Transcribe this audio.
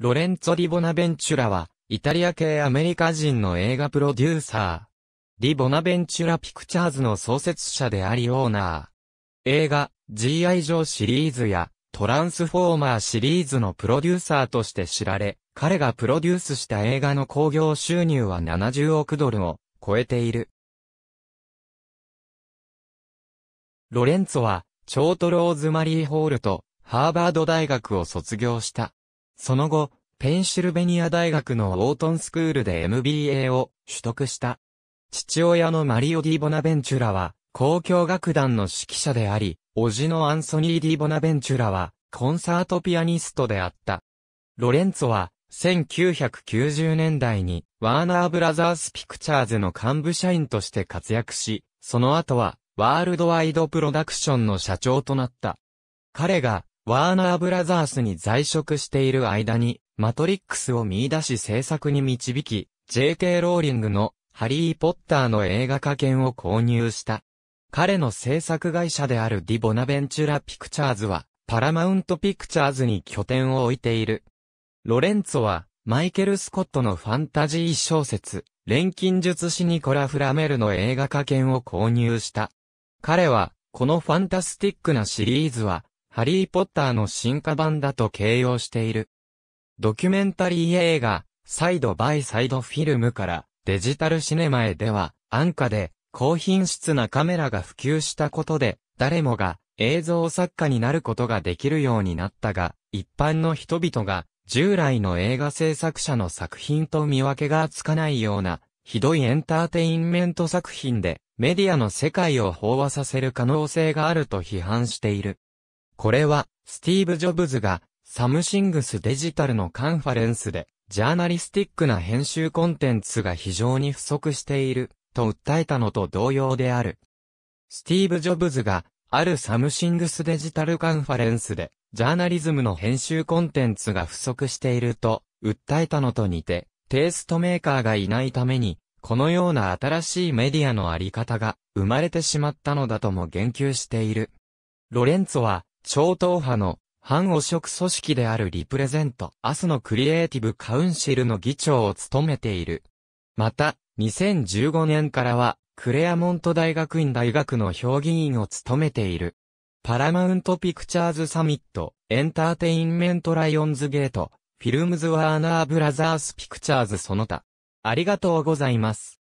ロレンツォ・ディ・ボナベンチュラは、イタリア系アメリカ人の映画プロデューサー。ディ・ボナベンチュラ・ピクチャーズの創設者でありオーナー。映画、G.I. 上シリーズや、トランスフォーマーシリーズのプロデューサーとして知られ、彼がプロデュースした映画の興行収入は70億ドルを超えている。ロレンツォは、チョートローズマリーホールと、ハーバード大学を卒業した。その後、ペンシルベニア大学のオートンスクールで MBA を取得した。父親のマリオ・ディ・ボナベンチュラは、公共楽団の指揮者であり、叔父のアンソニー・ディ・ボナベンチュラは、コンサートピアニストであった。ロレンツォは、1990年代に、ワーナーブラザースピクチャーズの幹部社員として活躍し、その後は、ワールドワイドプロダクションの社長となった。彼が、ワーナーブラザースに在職している間に、マトリックスを見出し制作に導き、J.K. ローリングのハリー・ポッターの映画化権を購入した。彼の制作会社であるディ・ボナベンチュラ・ピクチャーズは、パラマウント・ピクチャーズに拠点を置いている。ロレンツォは、マイケル・スコットのファンタジー小説、錬金術師ニコラ・フラメルの映画化権を購入した。彼は、このファンタスティックなシリーズは、ハリー・ポッターの進化版だと形容している。ドキュメンタリー映画、サイドバイサイドフィルムからデジタルシネマへでは、安価で高品質なカメラが普及したことで、誰もが映像作家になることができるようになったが、一般の人々が従来の映画制作者の作品と見分けがつかないような、ひどいエンターテインメント作品で、メディアの世界を飽和させる可能性があると批判している。これは、スティーブ・ジョブズが、サムシングスデジタルのカンファレンスで、ジャーナリスティックな編集コンテンツが非常に不足している、と訴えたのと同様である。スティーブ・ジョブズが、あるサムシングスデジタルカンファレンスで、ジャーナリズムの編集コンテンツが不足していると、訴えたのと似て、テイストメーカーがいないために、このような新しいメディアのあり方が生まれてしまったのだとも言及している。ロレンツォは、超党派の反汚職組織であるリプレゼント、アスのクリエイティブカウンシルの議長を務めている。また、2015年からは、クレアモント大学院大学の評議員を務めている。パラマウントピクチャーズサミット、エンターテインメントライオンズゲート、フィルムズワーナーブラザースピクチャーズその他。ありがとうございます。